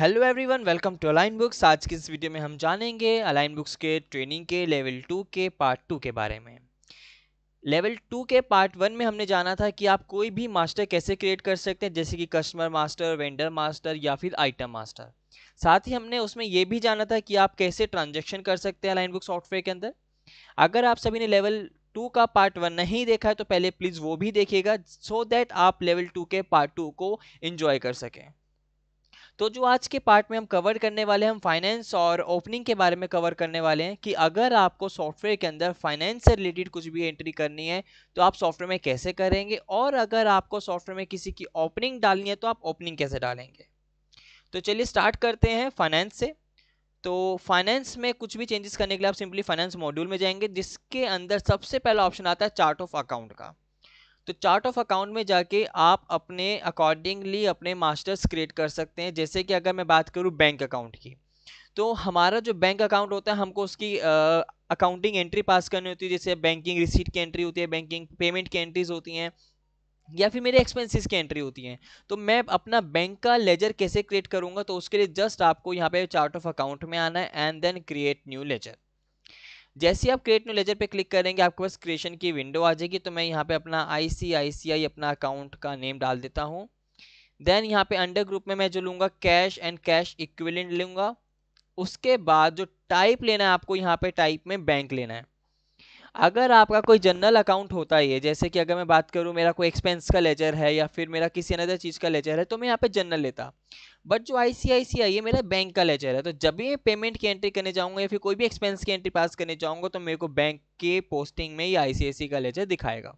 hello everyone welcome to Align Books आज की इस वीडियो में हम जानेंगे अलाइन बुक्स के ट्रेनिंग के लेवल टू के पार्ट टू के बारे में लेवल टू के पार्ट वन में हमने जाना था कि आप कोई भी मास्टर कैसे क्रिएट कर सकते हैं जैसे कि कस्टमर मास्टर वेंडर मास्टर या फिर आइटम मास्टर साथ ही हमने उसमें ये भी जाना था कि आप कैसे ट्रांजेक्शन कर सकते हैं अलाइन बुक सॉफ्टवेयर के अंदर अगर आप सभी ने लेवल टू का पार्ट वन नहीं देखा है तो पहले प्लीज़ वो भी देखिएगा सो so दैट आप लेवल टू के पार्ट टू को इन्जॉय कर सकें तो जो आज के पार्ट में हम कवर करने वाले हैं हम फाइनेंस और ओपनिंग के बारे में कवर करने वाले हैं कि अगर आपको सॉफ्टवेयर के अंदर फाइनेंस से रिलेटेड कुछ भी एंट्री करनी है तो आप सॉफ्टवेयर में कैसे करेंगे और अगर आपको सॉफ्टवेयर में किसी की ओपनिंग डालनी है तो आप ओपनिंग कैसे डालेंगे तो चलिए स्टार्ट करते हैं फाइनेंस से तो फाइनेंस में कुछ भी चेंजेस करने के लिए आप सिंपली फाइनेंस मॉड्यूल में जाएंगे जिसके अंदर सबसे पहला ऑप्शन आता है चार्ट ऑफ अकाउंट का तो चार्ट ऑफ अकाउंट में जाके आप अपने अकॉर्डिंगली अपने मास्टर्स क्रिएट कर सकते हैं जैसे कि अगर मैं बात करूँ बैंक अकाउंट की तो हमारा जो बैंक अकाउंट होता है हमको उसकी अकाउंटिंग एंट्री पास करनी होती है जैसे बैंकिंग रिसीट की एंट्री होती है बैंकिंग पेमेंट की एंट्रीज होती हैं या फिर मेरे एक्सपेंसेस की एंट्री होती हैं तो मैं अपना बैंक का लेजर कैसे क्रिएट करूँगा तो उसके लिए जस्ट आपको यहाँ पे चार्ट ऑफ अकाउंट में आना है and then create new ledger जैसे आप क्रिएट न्यू लेजर पे क्लिक करेंगे आपके पास क्रिएशन की विंडो आ जाएगी तो मैं यहाँ पे अपना आई अपना अकाउंट का नेम डाल देता हूँ देन यहाँ पे अंडर ग्रुप में मैं जो लूँगा कैश एंड कैश इक्विलेंट लूँगा उसके बाद जो टाइप लेना है आपको यहाँ पे टाइप में बैंक लेना है अगर आपका कोई जनरल अकाउंट होता ही है जैसे कि अगर मैं बात करूँ मेरा कोई एक्सपेंस का लेजर है या फिर मेरा किसी अनदर चीज़ का लेजर है तो मैं यहाँ पे जनरल लेता बट जो आई सी आई सी आई है मेरा बैंक का लेजर है तो जब भी मैं पेमेंट की एंट्री करने जाऊँगा या फिर कोई भी एक्सपेंस की एंट्री पास करने जाऊँगा तो मेरे को बैंक के पोस्टिंग में ही आई सी आई सी का लेजर दिखाएगा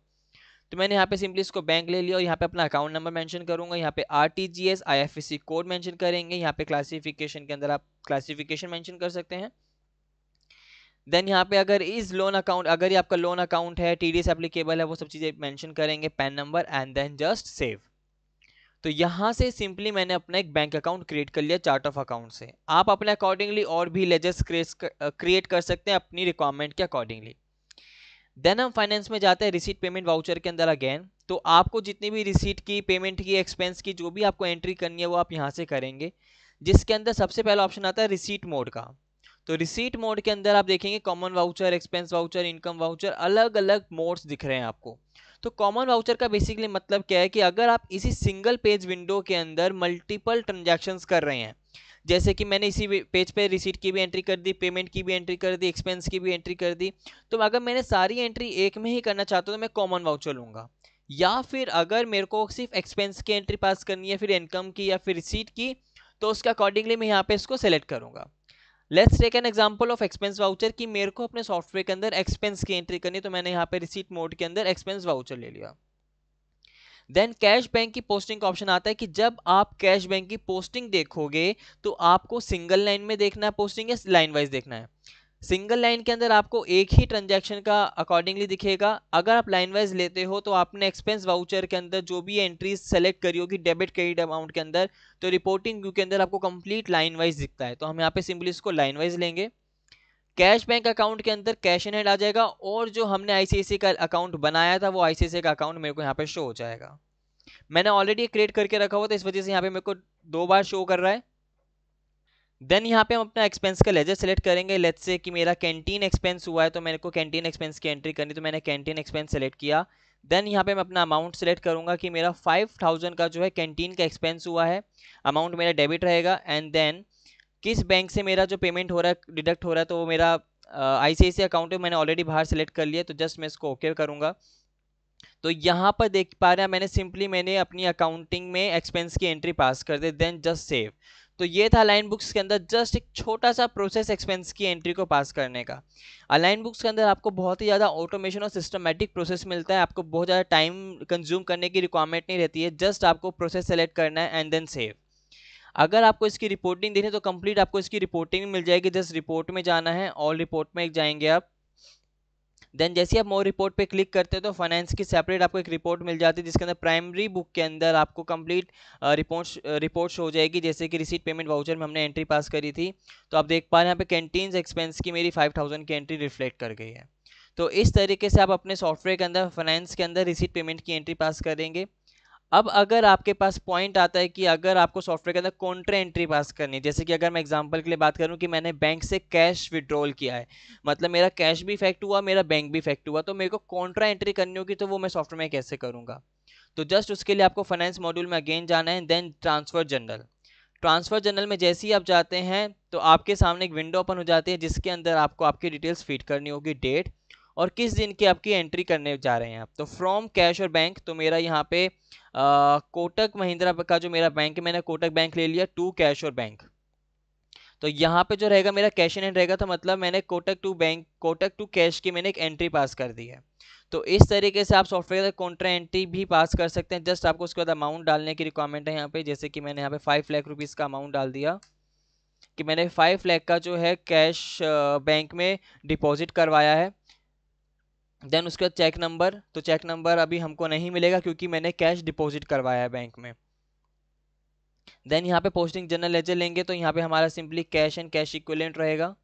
तो मैंने यहाँ पे सिंपली इसको बैंक ले लिया और यहाँ पे अपना अकाउंट नंबर मेंशन करूँगा यहाँ पे R T G S I F S C code mention करेंगे यहाँ पे क्लासिफिकेशन के अंदर आप क्लासिफिकेशन मेंशन कर सकते हैं देन यहाँ पे अगर इज लोन अकाउंट अगर ये आपका लोन अकाउंट है टी डी एस एप्लीकेबल है वो सब चीज़ें मैंशन करेंगे PAN number and then just save तो यहाँ से सिंपली मैंने अपना एक बैंक अकाउंट क्रिएट कर लिया चार्ट ऑफ अकाउंट से आप अपने अकॉर्डिंगली और भी लेजर्स क्रिएट कर सकते हैं अपनी रिक्वायरमेंट के अकॉर्डिंगली देन हम फाइनेंस में जाते हैं रिसीट पेमेंट वाउचर के अंदर अगेन तो आपको जितनी भी रिसीट की पेमेंट की एक्सपेंस की जो भी आपको एंट्री करनी है वो आप यहाँ से करेंगे जिसके अंदर सबसे पहला ऑप्शन आता है रिसीट मोड का तो रिसीट मोड के अंदर आप देखेंगे common voucher expense voucher income voucher अलग अलग मोड्स दिख रहे हैं आपको तो कॉमन वाउचर का बेसिकली मतलब क्या है कि अगर आप इसी सिंगल पेज विंडो के अंदर मल्टीपल ट्रांजेक्शन्स कर रहे हैं जैसे कि मैंने इसी पेज पे रिसीट की भी एंट्री कर दी पेमेंट की भी एंट्री कर दी एक्सपेंस की भी एंट्री कर दी तो अगर मैंने सारी एंट्री एक में ही करना चाहता हूँ तो मैं कॉमन वाउचर लूँगा या फिर अगर मेरे को सिर्फ एक्सपेंस की एंट्री पास करनी है फिर इनकम की या फिर रिसीट की तो उसके अकॉर्डिंगली मैं यहाँ पे इसको सेलेक्ट करूँगा let's take an example of expense voucher कि मेरे को अपने सॉफ्टवेयर के अंदर एक्सपेंस की एंट्री करनी तो मैंने यहाँ पे रिसीट मोड के अंदर एक्सपेंस वाउचर ले लिया देन कैश बैंक की पोस्टिंग का ऑप्शन आता है कि जब आप कैश बैंक की पोस्टिंग देखोगे तो आपको सिंगल लाइन में देखना है पोस्टिंग या लाइन वाइज देखना है सिंगल लाइन के अंदर आपको एक ही ट्रांजैक्शन का अकॉर्डिंगली दिखेगा अगर आप लाइन वाइज लेते हो तो आपने एक्सपेंस वाउचर के अंदर जो भी एंट्रीज सेलेक्ट करी होगी डेबिट क्रेडिट अमाउंट के अंदर तो रिपोर्टिंग व्यू के अंदर आपको कंप्लीट लाइन वाइज दिखता है तो हम यहाँ पे सिंपली इसको लाइन वाइज लेंगे कैश बैंक अकाउंट के अंदर कैश इन हैंड आ जाएगा और जो हमने आईसीआईसी का अकाउंट बनाया था वो आईसीआईसी का अकाउंट मेरे को यहाँ पे शो हो जाएगा मैंने ऑलरेडी क्रिएट करके रखा हुआ था इस वजह से यहाँ पे मेरे को दो बार शो कर रहा है देन यहाँ पे हम अपना एक्सपेंस का लेजर सेलेक्ट करेंगे लेट से कि मेरा कैंटीन एक्सपेंस हुआ है तो मेरे को कैंटीन एक्सपेंस की एंट्री करनी तो मैंने कैंटीन एक्सपेंस सेलेक्ट किया देन यहाँ पे मैं अपना अमाउंट सेलेक्ट करूँगा कि मेरा फाइव थाउजेंड का जो है कैंटीन का एक्सपेंस हुआ है अमाउंट मेरा डेबिट रहेगा एंड देन किस बैंक से मेरा जो पेमेंट हो रहा है डिडक्ट हो रहा है तो वो मेरा आई सी अकाउंट है मैंने ऑलरेडी बाहर सेलेक्ट कर लिया तो जस्ट मैं इसको ओके okay करूँगा तो यहाँ पर देख पा रहे हैं मैंने सिंपली मैंने अपनी अकाउंटिंग में एक्सपेंस की एंट्री पास कर दी देन जस्ट सेव तो ये था अलाइन बुक्स के अंदर जस्ट एक छोटा सा प्रोसेस एक्सपेंस की एंट्री को पास करने का अलाइन बुक्स के अंदर आपको बहुत ही ज़्यादा ऑटोमेशन और सिस्टमेटिक प्रोसेस मिलता है आपको बहुत ज़्यादा टाइम कंज्यूम करने की रिक्वायरमेंट नहीं रहती है जस्ट आपको प्रोसेस सेलेक्ट करना है एंड देन सेव अगर आपको इसकी रिपोर्टिंग देनी है तो कंप्लीट आपको इसकी रिपोर्टिंग मिल जाएगी जस्ट रिपोर्ट में जाना है और रिपोर्ट में एक जाएंगे आप देन जैसे आप मोर रिपोर्ट पे क्लिक करते हो तो फाइनेंस की सेपरेट आपको एक रिपोर्ट मिल जाती है जिसके अंदर प्राइमरी बुक के अंदर आपको कंप्लीट रिपोर्ट रिपोर्ट हो जाएगी जैसे कि रिसीट पेमेंट वाउचर में हमने एंट्री पास करी थी तो आप देख पा रहे हैं यहाँ पे कैंटीन एक्सपेंस की मेरी फाइव थाउजेंड की एंट्री रिफ्लेक्ट कर गई है तो इस तरीके से आप अपने सॉफ्टवेयर के अंदर फाइनेंस के अंदर रिसीट पेमेंट की एंट्री पास करेंगे अब अगर आपके पास पॉइंट आता है कि अगर आपको सॉफ्टवेयर के अंदर कॉन्ट्रा एंट्री पास करनी है जैसे कि अगर मैं एग्जांपल के लिए बात करूं कि मैंने बैंक से कैश विड्रॉल किया है मतलब मेरा कैश भी इफेक्ट हुआ मेरा बैंक भी इफेक्ट हुआ तो मेरे को कॉन्ट्रा एंट्री करनी होगी तो वो मैं सॉफ्टवेयर में कैसे करूँगा तो जस्ट उसके लिए आपको फाइनेंस मॉड्यूल में अगेन जाना है then transfer journal transfer journal में जैसे ही आप जाते हैं तो आपके सामने एक विंडो ओपन हो जाती है जिसके अंदर आपको आपकी डिटेल्स फिट करनी होगी डेट और किस दिन की आपकी एंट्री करने जा रहे हैं आप तो फ्रॉम कैश और बैंक तो मेरा यहाँ पे आ, कोटक महिंद्रा का जो मेरा बैंक है मैंने कोटक बैंक ले लिया टू कैश और बैंक तो यहाँ पे जो रहेगा मेरा कैश इन एंड रहेगा तो मतलब मैंने Kotak to bank Kotak to cash की मैंने एक एंट्री पास कर दी है तो इस तरीके से आप सॉफ्टवेयर कॉन्ट्रा एंट्री भी पास कर सकते हैं जस्ट आपको उसके बाद अमाउंट डालने की रिक्वायरमेंट है यहाँ पे जैसे कि मैंने यहाँ पे फाइव लाख रुपीज़ का अमाउंट डाल दिया कि मैंने फाइव लाख का जो है कैश बैंक में डिपॉजिट करवाया है देन उसके बाद चेक नंबर तो चेक नंबर अभी हमको नहीं मिलेगा क्योंकि मैंने कैश डिपॉजिट करवाया है बैंक में देन यहाँ पे पोस्टिंग जनरल लेजर लेंगे तो यहाँ पे हमारा simply cash and cash equivalent रहेगा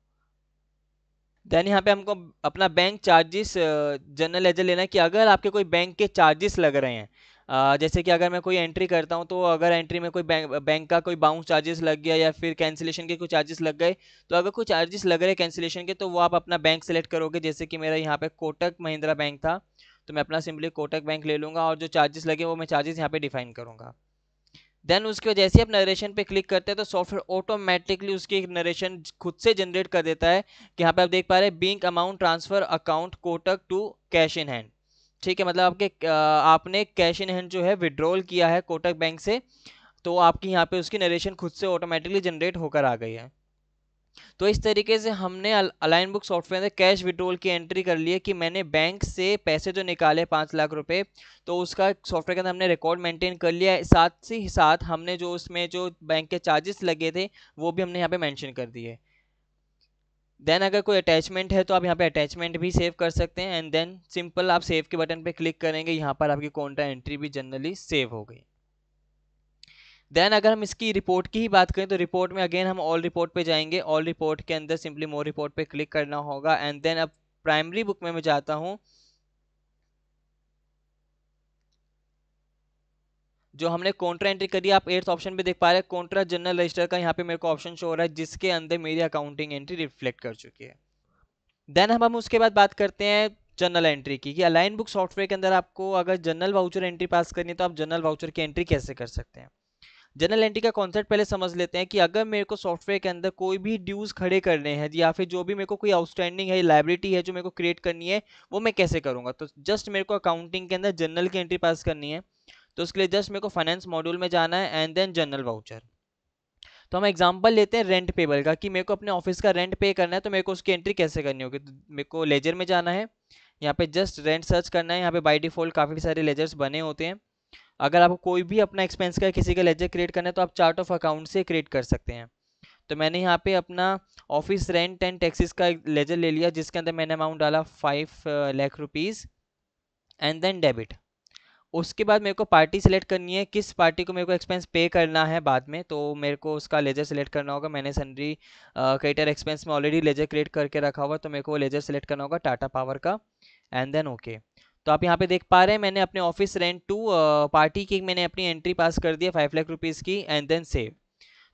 देन यहाँ पे हमको अपना बैंक चार्जेस जनरल लेजर लेना है कि अगर आपके कोई बैंक के चार्जेस लग रहे हैं जैसे कि अगर मैं कोई एंट्री करता हूँ तो अगर एंट्री में कोई बैंक बैंक का कोई बाउंस चार्जेस लग गया या फिर कैंसिलेशन के कोई चार्जेस लग गए तो अगर कोई चार्जेस लग रहे कैंसिलेशन के तो वो आप अपना बैंक सेलेक्ट करोगे जैसे कि मेरा यहाँ पे कोटक महिंद्रा बैंक था तो मैं अपना सिंपली कोटक बैंक ले लूँगा और जो चार्जेस लगे वो मैं चार्जेस यहाँ पर डिफाइन करूँगा देन उसके वजह से आप नरेशन पे क्लिक करते हैं तो सॉफ्टवेयर ऑटोमेटिकली उसकी एक नरेशन खुद से जनरेट कर देता है कि यहाँ पे आप देख पा रहे हैं bank amount transfer account Kotak to cash in hand ठीक है मतलब आपके आपने कैश इन हैंड जो है विड्रॉल किया है कोटक बैंक से तो आपकी यहाँ पे उसकी नरेशन खुद से ऑटोमेटिकली जनरेट होकर आ गई है तो इस तरीके से हमने अलाइन बुक सॉफ्टवेयर में कैश विड्रोल की एंट्री कर ली है कि मैंने बैंक से पैसे जो निकाले पाँच लाख रुपए तो उसका सॉफ्टवेयर के अंदर हमने रिकॉर्ड मेंटेन कर लिया है साथ ही साथ हमने जो उसमें जो बैंक के चार्जेस लगे थे वो भी हमने यहाँ पे मेंशन कर दिए देन अगर कोई अटैचमेंट है तो आप यहाँ पे अटैचमेंट भी सेव कर सकते हैं एंड देन सिंपल आप सेव के बटन पे क्लिक करेंगे यहाँ पर आपकी कॉन्टा एंट्री भी जनरली सेव हो गई देन अगर हम इसकी रिपोर्ट की ही बात करें तो रिपोर्ट में अगेन हम ऑल रिपोर्ट पे जाएंगे ऑल रिपोर्ट के अंदर सिंपली मोर रिपोर्ट पे क्लिक करना होगा एंड देन अब प्राइमरी बुक में मैं जाता हूँ जो हमने कॉन्ट्रा एंट्री करी आप एट्थ ऑप्शन पे देख पा रहे हैं कॉन्ट्रा जनरल रजिस्टर का यहाँ पे मेरे को ऑप्शन शो हो रहा है जिसके अंदर मेरी अकाउंटिंग एंट्री रिफ्लेक्ट कर चुकी है देन हम हम उसके बाद बात करते हैं जनरल एंट्री की कि अलाइन बुक सॉफ्टवेयर के अंदर आपको अगर जनरल वाउचर एंट्री पास करनी है तो आप जनरल वाउचर की एंट्री कैसे कर सकते हैं जनरल एंट्री का कॉन्सेप्ट पहले समझ लेते हैं कि अगर मेरे को सॉफ्टवेयर के अंदर कोई भी ड्यूज खड़े करने हैं या फिर जो भी मेरे को कोई आउटस्टैंडिंग है लाइब्रेटी है जो मेरे को क्रिएट करनी है वो मैं कैसे करूँगा तो जस्ट मेरे को अकाउंटिंग के अंदर जनरल की एंट्री पास करनी है तो उसके लिए जस्ट मेरे को फाइनेंस मॉड्यूल में जाना है एंड देन जनरल वाउचर तो हम एग्जाम्पल लेते हैं रेंट पेबल का कि मेरे को अपने ऑफिस का रेंट पे करना है तो मेरे को उसकी एंट्री कैसे करनी होगी तो मेरे को लेजर में जाना है यहाँ पे जस्ट रेंट सर्च करना है यहाँ पे बाई डिफॉल्ट काफ़ी सारे लेजर्स बने होते हैं अगर आपको कोई भी अपना एक्सपेंस का किसी का लेजर क्रिएट करना है तो आप चार्ट ऑफ अकाउंट से क्रिएट कर सकते हैं तो मैंने यहाँ पे अपना ऑफिस रेंट एंड टैक्सेस का लेजर ले लिया जिसके अंदर मैंने अमाउंट डाला five lakh rupees and then debit उसके बाद मेरे को पार्टी सेलेक्ट करनी है किस पार्टी को मेरे को एक्सपेंस पे करना है बाद में तो मेरे को उसका लेजर सेलेक्ट करना होगा मैंने सनरी क्रेटर एक्सपेंस में ऑलरेडी लेजर क्रिएट करके रखा हुआ तो मेरे को लेजर सेलेक्ट करना होगा टाटा पावर का एंड देन ओके तो आप यहाँ पे देख पा रहे हैं मैंने अपने ऑफिस रेंट टू पार्टी की मैंने अपनी एंट्री पास कर दी है फाइव लाख रुपीज़ की एंड देन सेव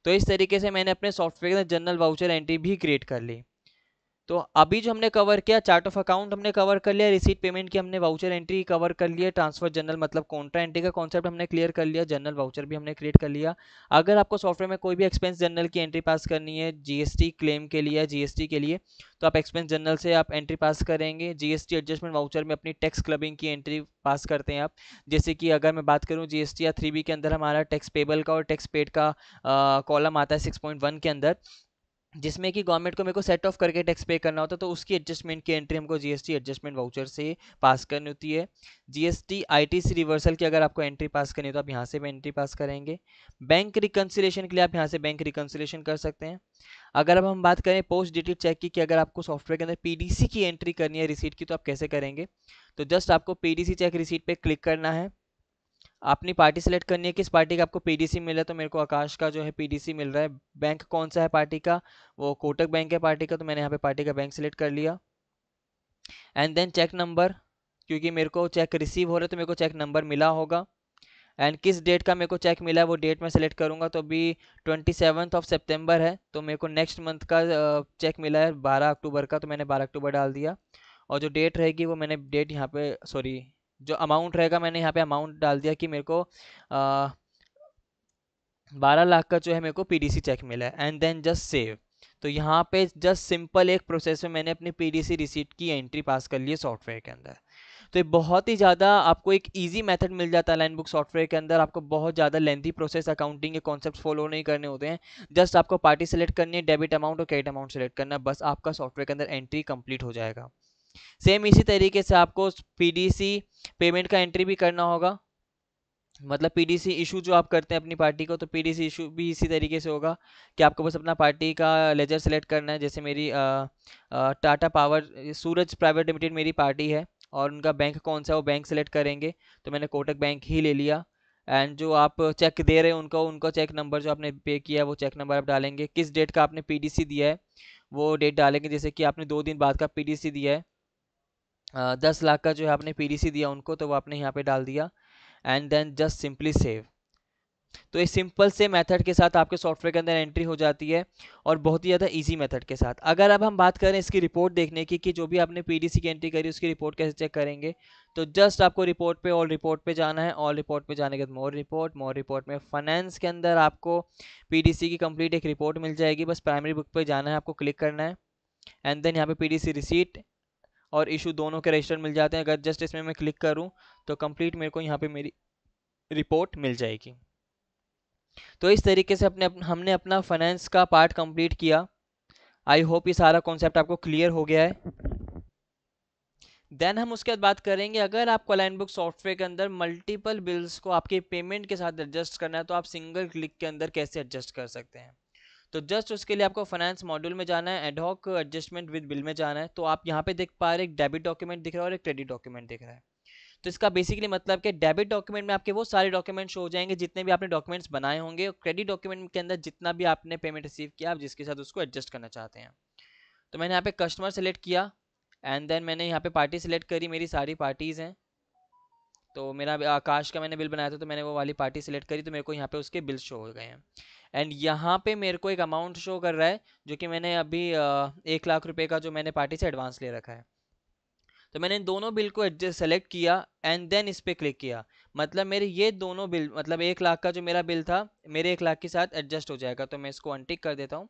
तो इस तरीके से मैंने अपने सॉफ्टवेयर के जनरल वाउचर एंट्री भी क्रिएट कर ली तो अभी जो हमने कवर किया चार्ट ऑफ अकाउंट हमने कवर कर लिया रिसीट पेमेंट की हमने वाउचर एंट्री कवर कर लिया ट्रांसफर जनरल मतलब कॉन्ट्रा एंट्री का कॉन्सेप्ट हमने क्लियर कर लिया जनरल वाउचर भी हमने क्रिएट कर लिया अगर आपको सॉफ्टवेयर में कोई भी एक्सपेंस जनरल की एंट्री पास करनी है जीएसटी क्लेम के लिए जीएसटी के लिए तो आप एक्सपेंस जनरल से आप एंट्री पास करेंगे जीएसटी एडजस्टमेंट वाउचर में अपनी टैक्स क्लबिंग की एंट्री पास करते हैं आप जैसे कि अगर मैं बात करूं जीएसटी या थ्री के अंदर हमारा टैक्स पेबल का और टैक्स पेड का कॉलम आता है सिक्स के अंदर जिसमें कि गवर्नमेंट को मेरे को सेट ऑफ करके टैक्स पे करना होता है तो उसकी एडजस्टमेंट की एंट्री हमको जीएसटी एडजस्टमेंट वाउचर से पास करनी होती है जीएसटी आईटीसी रिवर्सल की अगर आपको एंट्री पास करनी हो तो आप यहाँ से भी एंट्री पास करेंगे बैंक रिकन्सिलेशन के लिए आप यहाँ से बैंक रिकन्सिलेशन कर सकते हैं अगर अब हम बात करें पोस्ट डेटेड चेक की कि अगर आपको सॉफ्टवेयर के अंदर पीडीसी की एंट्री करनी है रिसीट की तो आप कैसे करेंगे तो जस्ट आपको पीडीसी चेक रिसीट पर क्लिक करना है अपनी पार्टी सेलेक्ट करनी है किस पार्टी का आपको पीडीसी मिला तो मेरे को आकाश का जो है पीडीसी मिल रहा है बैंक कौन सा है पार्टी का वो कोटक बैंक है पार्टी का तो मैंने यहाँ पे पार्टी का बैंक सेलेक्ट कर लिया एंड देन चेक नंबर क्योंकि मेरे को चेक रिसीव हो रहा है तो मेरे को चेक नंबर मिला होगा एंड किस डेट का मेरे को चेक मिला है वो डेट मैं सेलेक्ट करूँगा तो अभी ट्वेंटी सेवन्थ ऑफ सेप्टेम्बर है तो मेरे को नेक्स्ट मंथ का चेक मिला है बारह अक्टूबर का तो मैंने बारह अक्टूबर डाल दिया और जो डेट रहेगी वो मैंने डेट यहाँ पे सॉरी जो अमाउंट रहेगा मैंने यहाँ पे अमाउंट डाल दिया कि मेरे को बारह लाख का जो है मेरे को पीडीसी चेक मिला है एंड देन जस्ट सेव तो यहाँ पे जस्ट सिंपल एक प्रोसेस में मैंने अपनी पीडीसी रिसीट की एंट्री पास कर ली है सॉफ्टवेयर के अंदर तो ये बहुत ही ज़्यादा आपको एक इजी मेथड मिल जाता है लाइन बुक सॉफ्टवेयर के अंदर आपको बहुत ज़्यादा लेंथी प्रोसेस अकाउंटिंग के कॉन्सेप्ट फॉलो नहीं करने होते हैं जस्ट आपको पार्टी सेलेक्ट करनी है डेबिट अमाउंट और क्रेडिट अमाउंट सेलेक्ट करना बस आपका सॉफ्टवेयर के अंदर एंट्री कंप्लीट हो जाएगा सेम इसी तरीके से आपको पीडीसी पेमेंट का एंट्री भी करना होगा मतलब पीडीसी इशू जो आप करते हैं अपनी पार्टी को तो पीडीसी इशू भी इसी तरीके से होगा कि आपको बस अपना पार्टी का लेजर सेलेक्ट करना है जैसे मेरी Tata power Suraj private limited मेरी पार्टी है और उनका बैंक कौन सा है वो बैंक सेलेक्ट करेंगे तो मैंने कोटक बैंक ही ले लिया एंड जो आप चेक दे रहे हैं उनको उनका चेक नंबर जो आपने पे किया है वो चेक नंबर आप डालेंगे किस डेट का आपने पीडीसी दिया है वो डेट डालेंगे जैसे कि आपने दो दिन बाद का पीडीसी दिया है दस लाख का जो है आपने पी दिया उनको तो वो आपने यहाँ पे डाल दिया and then just simply save तो ये सिंपल से मेथड के साथ आपके सॉफ्टवेयर के अंदर एंट्री हो जाती है और बहुत ही ज़्यादा इजी मेथड के साथ अगर अब हम बात करें इसकी रिपोर्ट देखने की कि जो भी आपने पी की एंट्री करी उसकी रिपोर्ट कैसे चेक करेंगे तो जस्ट आपको रिपोर्ट पे ऑल रिपोर्ट पे जाना है ऑल रिपोर्ट पे जाने के बाद मोर रिपोर्ट मोर रिपोर्ट में फाइनेंस के अंदर आपको पी की कंप्लीट एक रिपोर्ट मिल जाएगी बस प्राइमरी बुक पर जाना है आपको क्लिक करना है एंड देन यहाँ पे सी रिसीट और इशू दोनों के रजिस्टर मिल जाते हैं अगर जस्ट इसमें मैं क्लिक करूँ तो कम्प्लीट मेरे को यहाँ पर मेरी रिपोर्ट मिल जाएगी तो इस तरीके से अपने हमने अपना फाइनेंस का पार्ट कंप्लीट किया आई होप ये सारा कॉन्सेप्ट आपको क्लियर हो गया है देन हम उसके बाद बात करेंगे अगर आपको लाइन बुक सॉफ्टवेयर के अंदर मल्टीपल बिल्स को आपके पेमेंट के साथ एडजस्ट करना है तो आप सिंगल क्लिक के अंदर कैसे एडजस्ट कर सकते हैं तो जस्ट उसके लिए आपको फाइनेंस मॉड्यूल में जाना है एडहॉक एडजस्टमेंट विद बिल में जाना है तो आप यहाँ पे देख पा रहे एक डेबिट डॉक्यूमेंट दिख रहा है और एक क्रेडिट डॉक्यूमेंट दिख रहा है तो इसका बेसिकली मतलब कि डेबिट डॉक्यूमेंट में आपके वो सारे डॉक्यूमेंट शो हो जाएंगे जितने भी आपने डॉक्यूमेंट्स बनाए होंगे और क्रेडिट डॉक्यूमेंट के अंदर जितना भी आपने पेमेंट रिसीव किया आप जिसके साथ उसको एडजस्ट करना चाहते हैं तो मैंने यहाँ पे कस्टमर सेलेक्ट किया एंड देन मैंने यहाँ पे पार्टी सेलेक्ट करी मेरी सारी पार्टीज़ हैं तो मेरा आकाश का मैंने बिल बनाया था तो मैंने वो वाली पार्टी सेलेक्ट करी तो मेरे को यहाँ पे उसके बिल शो हो गए हैं एंड यहाँ पे मेरे को एक अमाउंट शो कर रहा है जो कि मैंने अभी एक लाख रुपए का जो मैंने पार्टी से एडवांस ले रखा है तो मैंने इन दोनों बिल को एडजस्ट सेलेक्ट किया एंड देन इस पर क्लिक किया मतलब मेरे ये दोनों बिल मतलब एक लाख का जो मेरा बिल था मेरे एक लाख के साथ एडजस्ट हो जाएगा तो मैं इसको अनटिक कर देता हूँ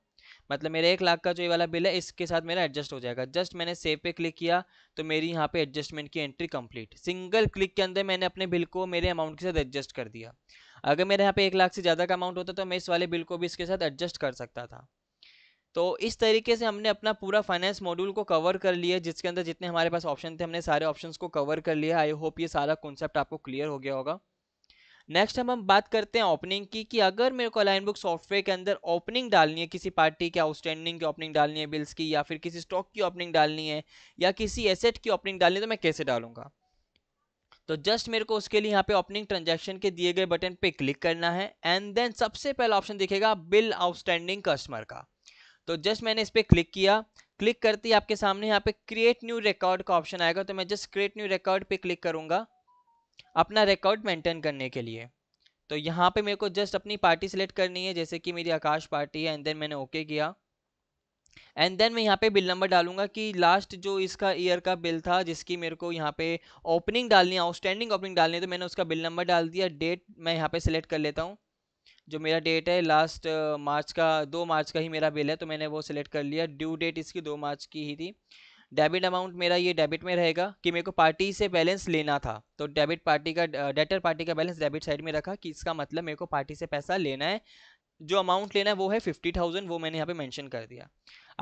मतलब मेरे एक लाख का जो ये वाला बिल है इसके साथ मेरा एडजस्ट हो जाएगा जस्ट मैंने सेव पे क्लिक किया तो मेरी यहाँ पे एडजस्टमेंट की एंट्री कंप्लीट सिंगल क्लिक के अंदर मैंने अपने बिल को मेरे अमाउंट के साथ एडजस्ट कर दिया अगर मेरे यहाँ पे एक लाख से ज़्यादा का अमाउंट होता तो मैं इस वाले बिल को भी इसके साथ एडजस्ट कर सकता था तो इस तरीके से हमने अपना पूरा फाइनेंस मॉड्यूल को कवर कर लिया जिसके अंदर जितने हमारे पास ऑप्शन थे हमने सारे ऑप्शन को कवर कर लिया आई होप ये सारा कॉन्सेप्ट आपको क्लियर हो गया होगा नेक्स्ट हम हम बात करते हैं ओपनिंग की कि अगर मेरे को अलाइन बुक सॉफ्टवेयर के अंदर ओपनिंग डालनी है किसी पार्टी के आउटस्टैंडिंग की ओपनिंग डालनी है बिल्स की या फिर किसी स्टॉक की ओपनिंग डालनी है या किसी एसेट की ओपनिंग डालनी है तो मैं कैसे डालूंगा तो जस्ट मेरे को उसके लिए यहाँ पे ओपनिंग ट्रांजेक्शन के दिए गए बटन पे क्लिक करना है एंड देन सबसे पहला ऑप्शन दिखेगा बिल आउटस्टैंडिंग कस्टमर का तो जस्ट मैंने इस पर क्लिक किया क्लिक करते ही आपके सामने यहाँ पे क्रिएट न्यू रिकॉर्ड का ऑप्शन आएगा तो मैं जस्ट क्रिएट न्यू रिकॉर्ड पे क्लिक करूंगा अपना रिकॉर्ड मेंटेन करने के लिए तो यहाँ पे मेरे को जस्ट अपनी पार्टी सेलेक्ट करनी है जैसे कि मेरी आकाश पार्टी है एंड देन मैंने ओके okay किया एंड देन मैं यहाँ पे बिल नंबर डालूंगा कि लास्ट जो इसका ईयर का बिल था जिसकी मेरे को यहाँ पे ओपनिंग डालनी है आउटस्टैंडिंग ओपनिंग डालनी है तो मैंने उसका बिल नंबर डाल दिया डेट मैं यहाँ पे सिलेक्ट कर लेता हूँ जो मेरा डेट है लास्ट मार्च का दो मार्च का ही मेरा बिल है तो मैंने वो सिलेक्ट कर लिया ड्यू डेट इसकी दो मार्च की ही थी डेबिट अमाउंट मेरा ये डेबिट में रहेगा कि मेरे को पार्टी से बैलेंस लेना था तो डेबिट पार्टी का डेटर पार्टी का बैलेंस डेबिट साइड में रखा कि इसका मतलब मेरे को पार्टी से पैसा लेना है जो अमाउंट लेना है वो है फिफ्टी थाउजेंड वो मैंने यहाँ पे मेंशन कर दिया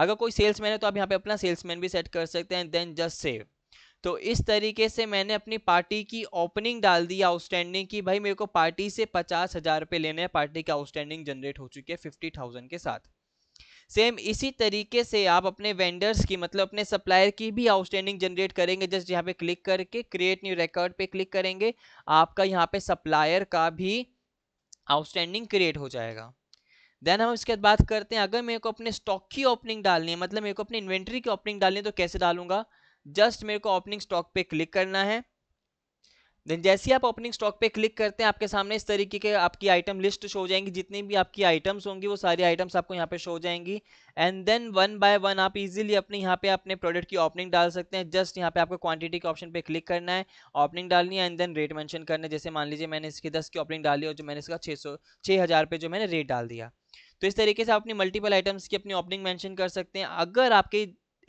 अगर कोई सेल्समैन है तो आप यहाँ पे अपना सेल्समैन भी सेट कर सकते हैं देन जस्ट सेव तो इस तरीके से मैंने अपनी पार्टी की ओपनिंग डाल दी आउटस्टैंडिंग की भाई मेरे को पार्टी से पचास हज़ार रुपये लेने हैं पार्टी की आउटस्टैंडिंग जनरेट हो चुकी है फिफ्टी थाउजेंड के साथ सेम इसी तरीके से आप अपने वेंडर्स की मतलब अपने सप्लायर की भी आउटस्टैंडिंग जनरेट करेंगे जस्ट यहाँ पे क्लिक करके क्रिएट न्यू रिकॉर्ड पे क्लिक करेंगे आपका यहाँ पे सप्लायर का भी आउटस्टैंडिंग क्रिएट हो जाएगा देन हम इसके बाद करते हैं अगर मेरे को अपने स्टॉक की ओपनिंग डालनी है मतलब मेरे को अपनी इन्वेंट्री की ओपनिंग डालनी है तो कैसे डालूंगा जस्ट मेरे को ओपनिंग स्टॉक पे क्लिक करना है देन जैसे ही आप ओपनिंग स्टॉक पे क्लिक करते हैं आपके सामने इस तरीके के आपकी आइटम लिस्ट शो हो जाएंगी जितनी भी आपकी आइटम्स होंगी वो सारी आइटम्स आपको यहाँ पे शो हो जाएंगी and then one by one आप इजीली अपने यहाँ पे अपने प्रोडक्ट की ओपनिंग डाल सकते हैं जस्ट यहाँ पे आपको क्वांटिटी के ऑप्शन पे क्लिक करना है ओपनिंग डालनी है एंड देन रेट मेंशन करना है जैसे मान लीजिए मैंने इसकी दस की ओपनिंग डाली और जो मैंने इसका छः सौ छः हज़ार पे जो मैंने रेट डाल दिया तो इस तरीके से आप अपनी मल्टीपल आइटम्स की अपनी ओपनिंग मेंशन कर सकते हैं अगर आपके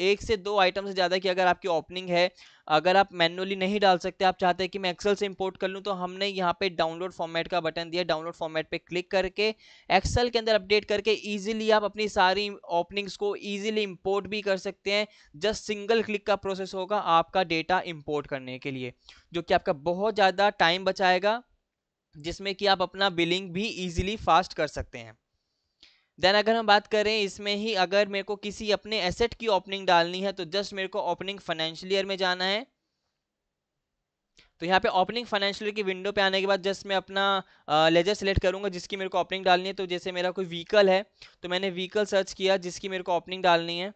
एक से दो आइटम से ज़्यादा की अगर आपकी ओपनिंग है अगर आप मैनुअली नहीं डाल सकते आप चाहते हैं कि मैं एक्सेल से इंपोर्ट कर लूँ तो हमने यहाँ पे डाउनलोड फॉर्मेट का बटन दिया डाउनलोड फॉर्मेट पे क्लिक करके एक्सेल के अंदर अपडेट करके इजीली आप अपनी सारी ओपनिंग्स को इजीली इंपोर्ट भी कर सकते हैं जस्ट सिंगल क्लिक का प्रोसेस होगा आपका डेटा इम्पोर्ट करने के लिए जो कि आपका बहुत ज़्यादा टाइम बचाएगा जिसमें कि आप अपना बिलिंग भी ईजिली फास्ट कर सकते हैं देन अगर हम बात करें इसमें ही अगर मेरे को किसी अपने एसेट की ओपनिंग डालनी है तो जस्ट मेरे को ओपनिंग फाइनेंशियल ईयर में जाना है तो यहाँ पे ओपनिंग फाइनेंशियल की विंडो पे आने के बाद जस्ट मैं अपना लेजर सेलेक्ट करूँगा जिसकी मेरे को ओपनिंग डालनी है तो जैसे मेरा कोई व्हीकल है तो मैंने व्हीकल सर्च किया जिसकी मेरे को ओपनिंग डालनी है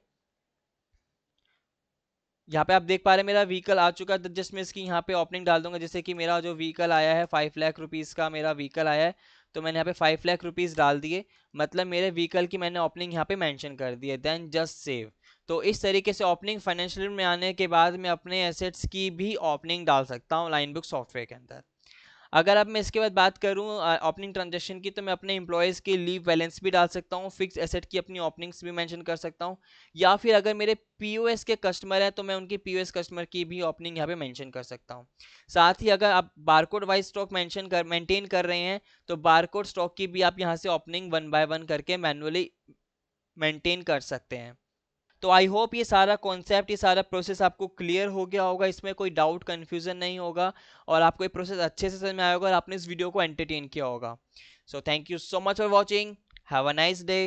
यहाँ पे आप देख पा रहे हैं मेरा व्हीकल आ चुका है जस्ट तो मैं इसकी यहाँ पे ओपनिंग डाल दूंगा जैसे कि मेरा जो व्हीकल आया है फाइव लाख रुपीज़ का मेरा व्हीकल आया है तो मैंने यहाँ पे फाइव लाख रुपीज़ डाल दिए मतलब मेरे व्हीकल की मैंने ओपनिंग यहाँ पे मेंशन कर दी है देन जस्ट सेव तो इस तरीके से ओपनिंग फाइनेंशियल में आने के बाद मैं अपने एसेट्स की भी ओपनिंग डाल सकता हूँ लाइन बुक सॉफ्टवेयर के अंदर अगर अब मैं इसके बाद बात करूँ ओपनिंग ट्रांजेक्शन की तो मैं अपने इंप्लॉयज़ की लीव बैलेंस भी डाल सकता हूँ फिक्स एसेट की अपनी ओपनिंग्स भी मैंशन कर सकता हूँ या फिर अगर मेरे पीओएस के कस्टमर हैं तो मैं उनकी पीओएस कस्टमर की भी ओपनिंग यहाँ पे मेंशन कर सकता हूँ साथ ही अगर आप बारकोड वाइज स्टॉक मेंशन कर मेंटेन कर रहे हैं तो बारकोड स्टॉक की भी आप यहाँ से ओपनिंग वन बाय वन करके मैनुअली मेंटेन कर सकते हैं तो आई होप ये सारा कॉन्सेप्ट ये सारा प्रोसेस आपको क्लियर हो गया होगा इसमें कोई डाउट कन्फ्यूज़न नहीं होगा और आपको ये प्रोसेस अच्छे से समझ में आएगा होगा और आपने इस वीडियो को एंटरटेन किया होगा so thank you so much for watching have a nice day